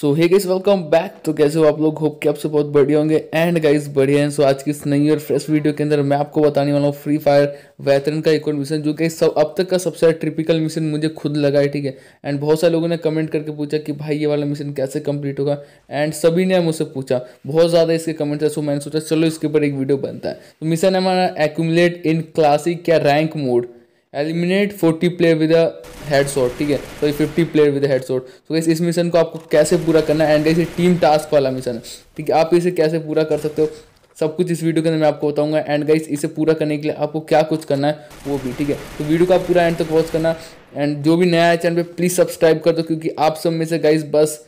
सो hey guys welcome back तो कैसे हो आप लोग होप कि आप सब बहुत बढ़िया होंगे एंड गाइस बढ़िया हैं सो so, आज की इस नई और फ्रेश वीडियो के अंदर मैं आपको बताने वाला हूँ फ्री फायर वैतरन का एक और मिशन जो कि सब अब तक का सबसे ट्रिपिकल मिशन मुझे खुद लगा है ठीक है एंड बहुत सारे लोगों ने कमेंट करके पूछा कि भाई ये वाला मिशन कैसे कंप्लीट होगा एंड सभी ने मुझसे पूछा बहुत ज़्यादा इसके कमेंट है सो मैंने सोचा चलो इसके ऊपर एक वीडियो बनता है तो मिशन है हमारा एक्यूमलेट इन क्लासिक या rank mode eliminate forty player with a head shot ठीक है sorry fifty player with head shot तो गाइस इस मिशन को आपको कैसे पूरा करना है एंड ये टीम टास्क वाला मिशन है ठीक है आप इसे कैसे पूरा कर सकते हो सब कुछ इस वीडियो के अंदर मैं आपको बताऊंगा एंड गाइस इसे पूरा करने के लिए आपको क्या कुछ करना है वो भी ठीक है तो वीडियो को आप पूरा एंड तक तो वॉच करना एंड जो भी नया है चैनल पे प्लीज़ सब्सक्राइब कर दो क्योंकि आप सब में से गाइस बस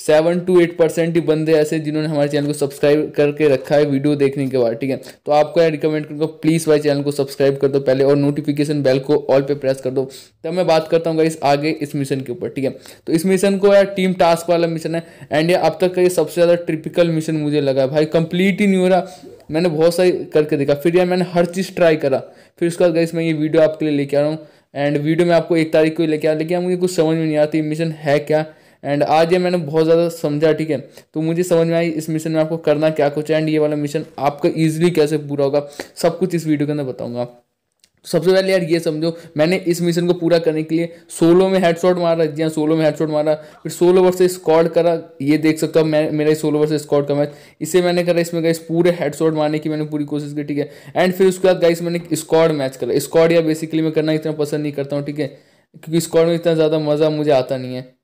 सेवन टू एट परसेंट ही बंदे ऐसे जिन्होंने हमारे चैनल को सब्सक्राइब करके रखा है वीडियो देखने के बाद ठीक है तो आपको मैं रिकमेंड करूँगा प्लीज़ भाई चैनल को सब्सक्राइब कर दो पहले और नोटिफिकेशन बेल को ऑल पे प्रेस कर दो तब मैं बात करता हूँ इस आगे इस मिशन के ऊपर ठीक है तो इस मिशन को यार टीम टास्क वाला मिशन है एंड ये अब तक का ये सबसे ज़्यादा ट्रिपिकल मिशन मुझे लगा भाई कंप्लीट ही नहीं हो रहा मैंने बहुत सारी करके देखा फिर यार मैंने हर चीज़ ट्राई करा फिर उसके बाद गाइस मैं ये वीडियो आपके लिए लेके आ रहा हूँ एंड वीडियो में आपको एक तारीख को लेके आ लेकिन मुझे कुछ समझ में नहीं आती मिशन है क्या एंड आज ये मैंने बहुत ज़्यादा समझा ठीक है तो मुझे समझ में आई इस मिशन में आपको करना क्या कुछ है एंड ये वाला मिशन आपका ईजिली कैसे पूरा होगा सब कुछ इस वीडियो के अंदर बताऊँगा तो सबसे पहले यार ये समझो मैंने इस मिशन को पूरा करने के लिए सोलो में हेडशॉट मारा जी हाँ सोलो में हेडशॉट मारा फिर सोलो वर्सेस स्कॉड करा ये देख सकते हो मैं मेरा सोलो वर्सेस स्कॉड का मैच इसे मैंने करा इसमें गाइस पूरे हेडशॉट मारने की मैंने पूरी कोशिश की ठीक है एंड फिर उसके बाद गाइस मैंने स्कॉड मैच करा स्कॉड या बेसिकली मैं करना इतना पसंद नहीं करता हूँ ठीक है क्योंकि स्कॉड में इतना ज़्यादा मज़ा मुझे आता नहीं है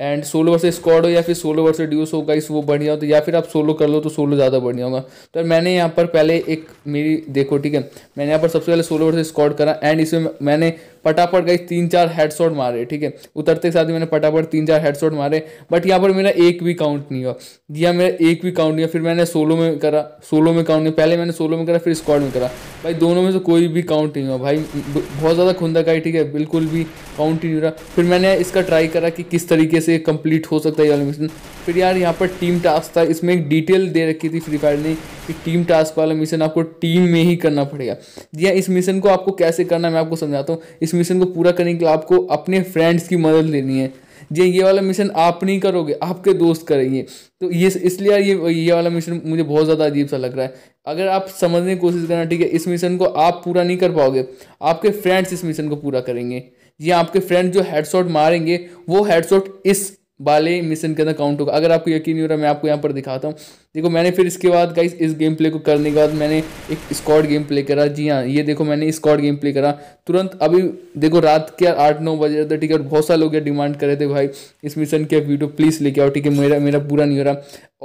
एंड सोलो वर्सेस स्क्वाड हो या फिर सोलो वर्सेस ड्यूस हो गाइस वो बढ़िया हो तो या फिर आप सोलो कर लो तो सोलो ज़्यादा बढ़िया होगा तो मैंने यहाँ पर पहले एक मेरी देखो ठीक है मैंने यहाँ पर सबसे पहले सोलो वर्सेस स्क्वाड करा एंड इसमें मैंने पटापट गाइस तीन चार हेडशॉट मारे ठीक है उतरते के साथ ही मैंने पटापट तीन चार हेडशॉट मारे बट यहाँ पर मेरा एक भी काउंट नहीं हुआ या मेरा एक भी काउंट नहीं हुआ फिर मैंने सोलो में करा सोलो में काउंट नहीं पहले मैंने सोलो में करा फिर स्क्वाड में करा भाई दोनों में से कोई भी काउंट नहीं हुआ भाई बहुत ज़्यादा खुंदा गाई ठीक है बिल्कुल भी काउंट ही नहीं रहा फिर मैंने इसका ट्राई करा कि किस तरीके से कंप्लीट हो सकता है वाला मिशन फिर यार यहाँ पर टीम टास्क था इसमें एक डिटेल दे रखी थी फ्री फायर ने कि टीम टास्क वाला मिशन आपको टीम में ही करना पड़ेगा जी हाँ इस मिशन को आपको कैसे करना मैं आपको समझाता हूँ इस मिशन को पूरा करने के लिए आपको अपने फ्रेंड्स की मदद लेनी है जी ये वाला मिशन आप नहीं करोगे आपके दोस्त करेंगे तो ये इसलिए यार ये ये वाला मिशन मुझे बहुत ज़्यादा अजीब सा लग रहा है अगर आप समझने की कोशिश करना ठीक है इस मिशन को आप पूरा नहीं कर पाओगे आपके फ्रेंड्स इस मिशन को पूरा करेंगे जी आपके फ्रेंड जो हेडशॉट मारेंगे वो हेडशॉट इस वाले मिशन के अंदर काउंट होगा अगर आपको यकीन नहीं हो रहा मैं आपको यहाँ पर दिखाता हूँ देखो मैंने फिर इसके बाद गई इस गेम प्ले को करने के बाद मैंने एक स्कॉट गेम प्ले करा जी हाँ ये देखो मैंने स्कॉट गेम प्ले करा तुरंत अभी देखो रात के आठ नौ बजे था ठीक है और बहुत सारे लोग डिमांड कर रहे थे भाई इस मिशन के वीडियो प्लीज़ लेके आओ ठीक है मेरा मेरा पूरा नहीं हो रहा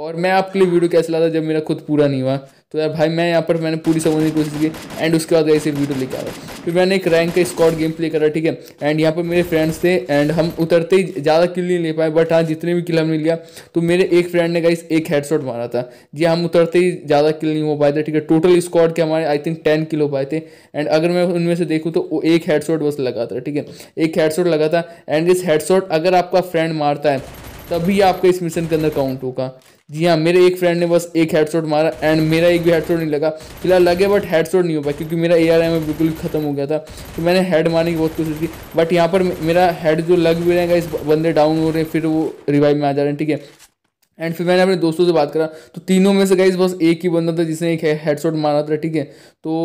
और मैं आपके लिए वीडियो कैसे लाता जब मेरा खुद पूरा नहीं हुआ तो यार भाई मैं यहाँ पर मैंने पूरी समझने की कोशिश की एंड उसके बाद ऐसे वीडियो लेके आया फिर मैंने एक रैंक का स्कॉट गेम प्ले करा ठीक है एंड यहाँ पर मेरे फ्रेंड्स थे एंड हम उतरते ही ज़्यादा किल नहीं ले पाए बट हाँ जितने भी किल हमने लिया तो मेरे एक फ्रेंड ने गाइस एक हेडशॉट मारा था जी हाँ, हम उतरते ही ज़्यादा किल नहीं हो पाए थे ठीक है टोटल स्कॉट के हमारे आई थिंक टेन किल हो पाए थे एंड अगर मैं उनमें से देखूँ तो एक हेडसॉट बस लगा था ठीक है एक हेडसॉट लगा था एंड इस हेडसॉट अगर आपका फ्रेंड मारता है तभी आपका इस मिशन के अंदर काउंट होगा जी हाँ मेरे एक फ्रेंड ने बस एक हेडशॉट मारा एंड मेरा एक भी हेडशॉट नहीं लगा फिलहाल लगे बट हेडशॉट नहीं हो पाया क्योंकि मेरा ए आर बिल्कुल ख़त्म हो गया था तो मैंने हेड मारने की बहुत कोशिश की बट यहाँ पर मेरा हेड जो लग भी रहेगा इस बंदे डाउन हो रहे हैं फिर वो रिवाइव में आ जा रहे हैं ठीक है एंड फिर मैंने अपने दोस्तों से बात करा तो तीनों में से गई बस एक ही बंदा था जिसने एक हेडशॉट मारा था ठीक है तो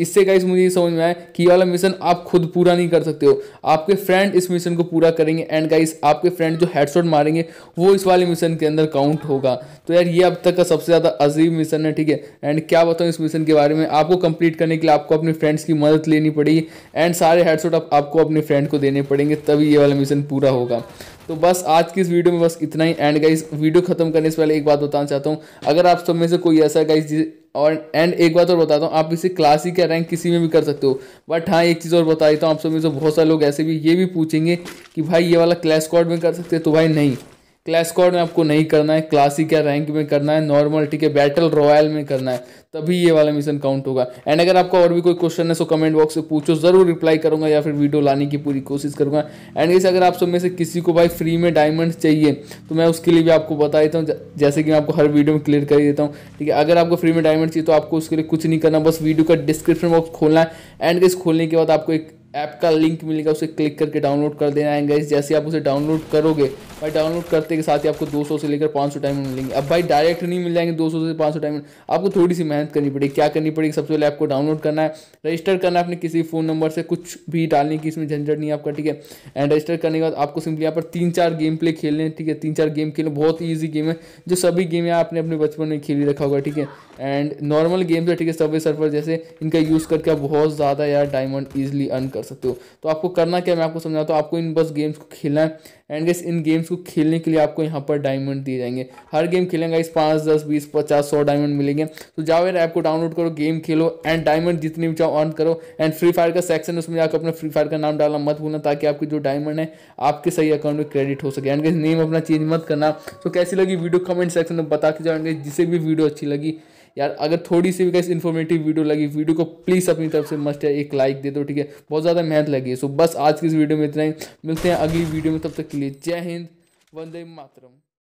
इससे गाइस मुझे ये समझ में आया कि ये वाला मिशन आप खुद पूरा नहीं कर सकते हो आपके फ्रेंड इस मिशन को पूरा करेंगे एंड गाइस आपके फ्रेंड जो हेडशॉट मारेंगे वो इस वाले मिशन के अंदर काउंट होगा तो यार ये अब तक का सबसे ज़्यादा अजीब मिशन है ठीक है एंड क्या बताऊँ इस मिशन के बारे में आपको कंप्लीट करने के लिए आपको अपने फ्रेंड्स की मदद लेनी पड़ेगी एंड सारे हेडशॉट आप, आपको अपने फ्रेंड को देने पड़ेंगे तभी ये वाला मिशन पूरा होगा तो बस आज की इस वीडियो में बस इतना ही एंड गाइस वीडियो खत्म करने से पहले एक बात बताना चाहता हूँ अगर आप सब में से कोई ऐसा गाइस और एंड एक बात और बताता हूँ आप इसे ही का रैंक किसी में भी कर सकते हो बट हाँ एक चीज़ और बता देता तो हूँ आप सब में से बहुत सारे लोग ऐसे भी ये भी पूछेंगे कि भाई ये वाला क्लैश स्क्वाड में कर सकते हैं तो भाई नहीं क्लास स्क्वाड में आपको नहीं करना है क्लासिक या रैंक में करना है नॉर्मल ठीक है बैटल रॉयल में करना है तभी ये वाला मिशन काउंट होगा एंड अगर आपका और भी कोई क्वेश्चन है तो कमेंट बॉक्स से पूछो जरूर रिप्लाई करूंगा या फिर वीडियो लाने की पूरी कोशिश करूंगा एंड इस अगर आप सब में से किसी को भाई फ्री में डायमंड चाहिए तो मैं उसके लिए भी आपको बता देता हूँ जैसे कि मैं आपको हर वीडियो में क्लियर कर देता हूँ ठीक है अगर आपको फ्री में डायमंड चाहिए तो आपको उसके लिए कुछ नहीं करना बस वीडियो का डिस्क्रिप्शन बॉक्स खोलना है एंड इस खोलने के बाद आपको एक ऐप का लिंक मिलेगा उसे क्लिक करके डाउनलोड कर देना है गाइस जैसे आप उसे डाउनलोड करोगे भाई डाउनलोड करते के साथ ही आपको 200 से लेकर 500 टाइम मिलेंगे अब भाई डायरेक्ट नहीं मिल जाएंगे 200 से 500 टाइम आपको थोड़ी सी मेहनत करनी पड़ेगी क्या करनी पड़ेगी सबसे पहले आपको डाउनलोड करना है रजिस्टर करना है अपने किसी फ़ोन नंबर से कुछ भी डालने की इसमें झंझट नहीं आपका ठीक है एंड रजिस्टर करने के बाद आपको सिंपली यहाँ पर तीन चार गेम प्ले खेलने ठीक है तीन चार गेम खेलने बहुत ईजी गेम है जो सभी गेम आपने अपने बचपन में खेली रखा होगा ठीक है एंड नॉर्मल गेम्स है ठीक है सबवे सर्फर जैसे इनका यूज़ करके आप बहुत ज़्यादा यार डायमंड ईजिली अर्न कर सकते हो तो आपको करना क्या मैं आपको समझाता हूँ आपको इन बस गेम्स को खेलना है एंड गेस इन गेम्स को खेलने के लिए आपको यहाँ पर डायमंड दिए जाएंगे हर गेम खेलेंगे इस पाँच दस बीस पचास सौ डायमंड मिलेंगे तो जाओ यार ऐप को डाउनलोड करो गेम खेलो एंड डायमंड जितने भी चाहो अर्न करो एंड फ्री फायर का सेक्शन है उसमें जाकर अपना फ्री फायर का नाम डालना मत भूलना ताकि आपकी जो डायमंड है आपके सही अकाउंट में क्रेडिट हो सके एंड गेस नेम अपना चेंज मत करना तो कैसी लगी वीडियो कमेंट सेक्शन में बता के जाओ एंड जिसे भी वीडियो अच्छी लगी यार अगर थोड़ी सी भी कैसे इन्फॉर्मेटिव वीडियो लगी वीडियो को प्लीज़ अपनी तरफ से मस्ट है एक लाइक दे दो ठीक है बहुत ज़्यादा मेहनत लगी है सो बस आज की इस वीडियो में इतना ही मिलते हैं अगली वीडियो में तब तक के लिए जय हिंद वंदे मातरम